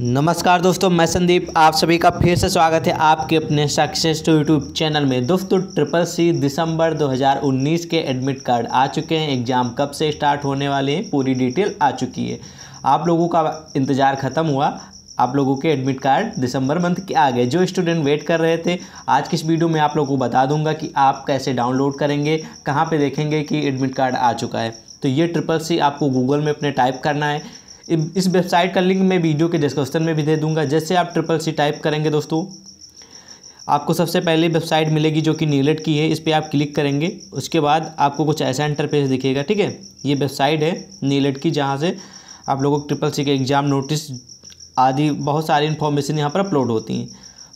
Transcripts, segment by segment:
नमस्कार दोस्तों मैं संदीप आप सभी का फिर से स्वागत है आपके अपने सक्सेस टू यूट्यूब चैनल में दोस्तों ट्रिपल सी दिसंबर 2019 के एडमिट कार्ड आ चुके हैं एग्ज़ाम कब से स्टार्ट होने वाले हैं पूरी डिटेल आ चुकी है आप लोगों का इंतज़ार ख़त्म हुआ आप लोगों के एडमिट कार्ड दिसंबर मंथ के आ गए जो स्टूडेंट वेट कर रहे थे आज की इस वीडियो में आप लोगों को बता दूंगा कि आप कैसे डाउनलोड करेंगे कहाँ पे देखेंगे कि एडमिट कार्ड आ चुका है तो ये ट्रिपल सी आपको गूगल में अपने टाइप करना है इस वेबसाइट का लिंक मैं वीडियो के डिस्क्रिप्शन में भी दे दूंगा जैसे आप ट्रिपल सी टाइप करेंगे दोस्तों आपको सबसे पहले वेबसाइट मिलेगी जो कि नीलेट की है इस पर आप क्लिक करेंगे उसके बाद आपको कुछ ऐसा इंटरफेस दिखेगा ठीक है ये वेबसाइट है नीलेट की जहाँ से आप लोगों को ट्रिपल सी के एग्ज़ाम नोटिस आदि बहुत सारी इन्फॉर्मेशन यहाँ पर अपलोड होती हैं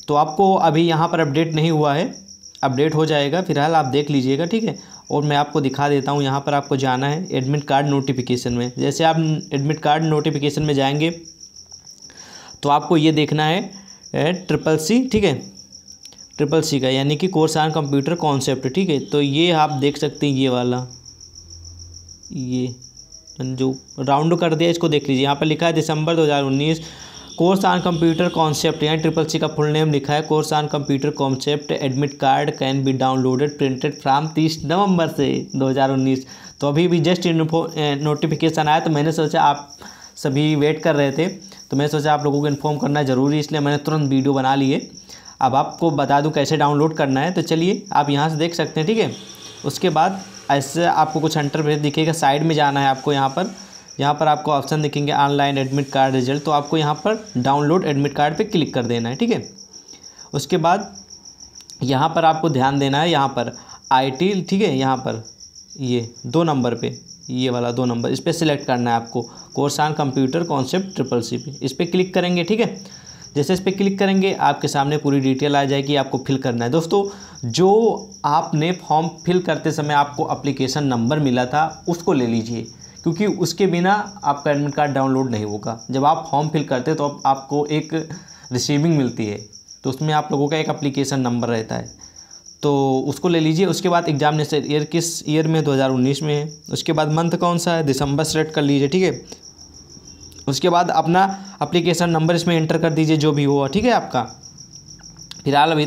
तो आपको अभी यहाँ पर अपडेट नहीं हुआ है अपडेट हो जाएगा फिलहाल आप देख लीजिएगा ठीक है और मैं आपको दिखा देता हूँ यहाँ पर आपको जाना है एडमिट कार्ड नोटिफिकेशन में जैसे आप एडमिट कार्ड नोटिफिकेशन में जाएंगे तो आपको ये देखना है ट्रिपल सी ठीक है ट्रिपल सी का यानी कि कोर्स ऑन कंप्यूटर कॉन्सेप्ट ठीक है तो ये आप देख सकते हैं ये वाला ये जो राउंड कर दिया इसको देख लीजिए यहाँ पर लिखा है दिसंबर दो कोर्स ऑन कंप्यूटर कॉन्सेप्ट यहाँ ट्रिपल सी का फुल नेम लिखा है course on computer concept admit card can be downloaded printed from तीस नवंबर से 2019 तो अभी भी जस्ट नोटिफिकेशन आया तो मैंने सोचा आप सभी वेट कर रहे थे तो मैंने सोचा आप लोगों को इन्फॉर्म करना ज़रूरी इसलिए मैंने तुरंत वीडियो बना लिए अब आपको बता दूँ कैसे डाउनलोड करना है तो चलिए आप यहाँ से देख सकते हैं ठीक है उसके बाद ऐसे आपको कुछ भेज दिखेगा साइड में जाना है आपको यहाँ पर यहाँ पर आपको ऑप्शन दिखेंगे ऑनलाइन एडमिट कार्ड रिजल्ट तो आपको यहाँ पर डाउनलोड एडमिट कार्ड पे क्लिक कर देना है ठीक है उसके बाद यहाँ पर आपको ध्यान देना है यहाँ पर आई ठीक है यहाँ पर ये दो नंबर पे ये वाला दो नंबर इस पर सिलेक्ट करना है आपको course on computer concept triple C पे इस पर क्लिक करेंगे ठीक है जैसे इस पर क्लिक करेंगे आपके सामने पूरी डिटेल आ जाएगी आपको फिल करना है दोस्तों जो आपने फॉर्म फिल करते समय आपको अप्लीकेशन नंबर मिला था उसको ले लीजिए क्योंकि उसके बिना आपका एडमिट कार्ड डाउनलोड नहीं होगा जब आप फॉर्म फिल करते हैं तो आप, आपको एक रिसीविंग मिलती है तो उसमें आप लोगों का एक अप्लीकेशन नंबर रहता है तो उसको ले लीजिए उसके बाद एग्जामिनेशन ईयर किस ईयर में 2019 में है उसके बाद मंथ कौन सा है दिसंबर सेलेक्ट कर लीजिए ठीक है उसके बाद अपना अप्लीकेशन नंबर इसमें एंटर कर दीजिए जो भी हो ठीक है आपका फिलहाल अभी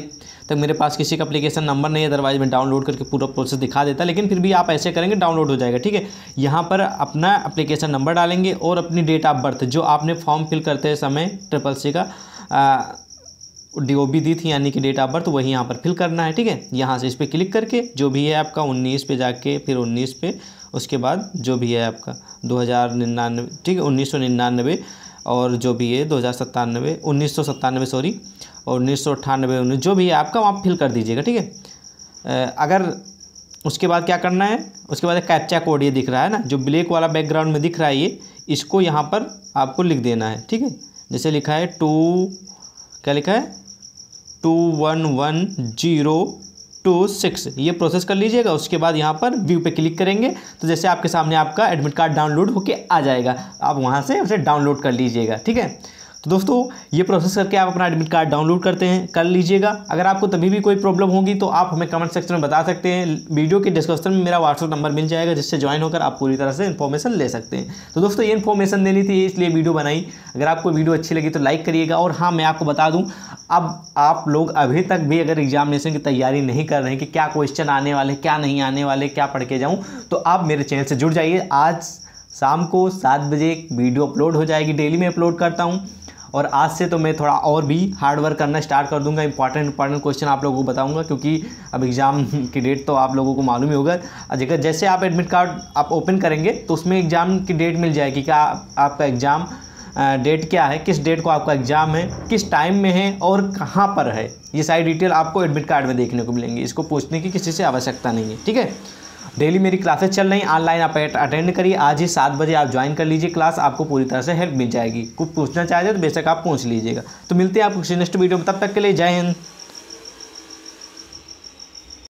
तक मेरे पास किसी का अप्लीकेशन नंबर नहीं है अदरवाइज मैं डाउनलोड करके पूरा प्रोसेस दिखा देता लेकिन फिर भी आप ऐसे करेंगे डाउनलोड हो जाएगा ठीक है यहाँ पर अपना अप्लीकेशन नंबर डालेंगे और अपनी डेट ऑफ बर्थ जो आपने फॉर्म फिल करते समय ट्रिपल सी का डी दी थी यानी कि डेट ऑफ बर्थ वही यहाँ पर फिल करना है ठीक है यहाँ से इस पर क्लिक करके जो भी है आपका उन्नीस पे जाके फिर उन्नीस पे उसके बाद जो भी है आपका दो हज़ार निन्यानवे ठीक है उन्नीस सौ निन्यानवे और जो भी है दो हज़ार सत्तानवे उन्नीस सौ सत्तानवे सॉरी और उन्नीस सौ अट्ठानवे उन्नीस जो भी है आपका वहाँ फिल कर दीजिएगा ठीक है अगर उसके बाद क्या करना है उसके बाद कैप्चा कोड ये दिख रहा है ना जो ब्लैक वाला बैकग्राउंड में दिख रहा है ये इसको यहाँ पर आपको लिख देना है ठीक है जैसे लिखा है टू क्या लिखा है two one one zero two six ये प्रोसेस कर लीजिएगा उसके बाद यहाँ पर व्यू पे क्लिक करेंगे तो जैसे आपके सामने आपका एडमिट कार्ड डाउनलोड होके आ जाएगा आप वहाँ से उसे डाउनलोड कर लीजिएगा ठीक है तो दोस्तों ये प्रोसेस करके आप अपना एडमिट कार्ड डाउनलोड करते हैं कर लीजिएगा अगर आपको तभी भी कोई प्रॉब्लम होगी तो आप हमें कमेंट सेक्शन में बता सकते हैं वीडियो के डिस्क्रिप्शन में मेरा व्हाट्सअप नंबर मिल जाएगा जिससे ज्वाइन होकर आप पूरी तरह से इन्फॉर्मेशन ले सकते हैं तो दोस्तों ये इन्फॉर्मेशन देनी थी इसलिए वीडियो बनाई अगर आपको वीडियो अच्छी लगी तो लाइक करिएगा और हाँ मैं आपको बता दूँ अब आप लोग अभी तक भी अगर एग्जामिनेशन की तैयारी नहीं कर रहे हैं कि क्या क्वेश्चन आने वाले क्या नहीं आने वाले क्या पढ़ के जाऊँ तो आप मेरे चैनल से जुड़ जाइए आज शाम को सात बजे एक वीडियो अपलोड हो जाएगी डेली में अपलोड करता हूँ और आज से तो मैं थोड़ा और भी हार्ड वर्क करना स्टार्ट कर दूंगा इंपॉर्टेंट इंपॉर्टेंट क्वेश्चन आप लोगों को बताऊंगा क्योंकि अब एग्ज़ाम की डेट तो आप लोगों को मालूम ही होगा जगह जैसे आप एडमिट कार्ड आप ओपन करेंगे तो उसमें एग्ज़ाम की डेट मिल जाएगी क्या आपका एग्ज़ाम डेट क्या है किस डेट को आपका एग्ज़ाम है किस टाइम में है और कहाँ पर है ये सारी डिटेल आपको एडमिट कार्ड में देखने को मिलेंगी इसको पूछने की किसी से आवश्यकता नहीं है ठीक है डेली मेरी क्लासेस चल रही ऑनलाइन आप अटेंड करिए आज ही सात बजे आप ज्वाइन कर लीजिए क्लास आपको पूरी तरह से हेल्प मिल जाएगी कुछ पूछना चाहते तो बेशक आप पूछ लीजिएगा तो मिलते हैं आपको नेक्स्ट वीडियो में तब तक के लिए जय हिंद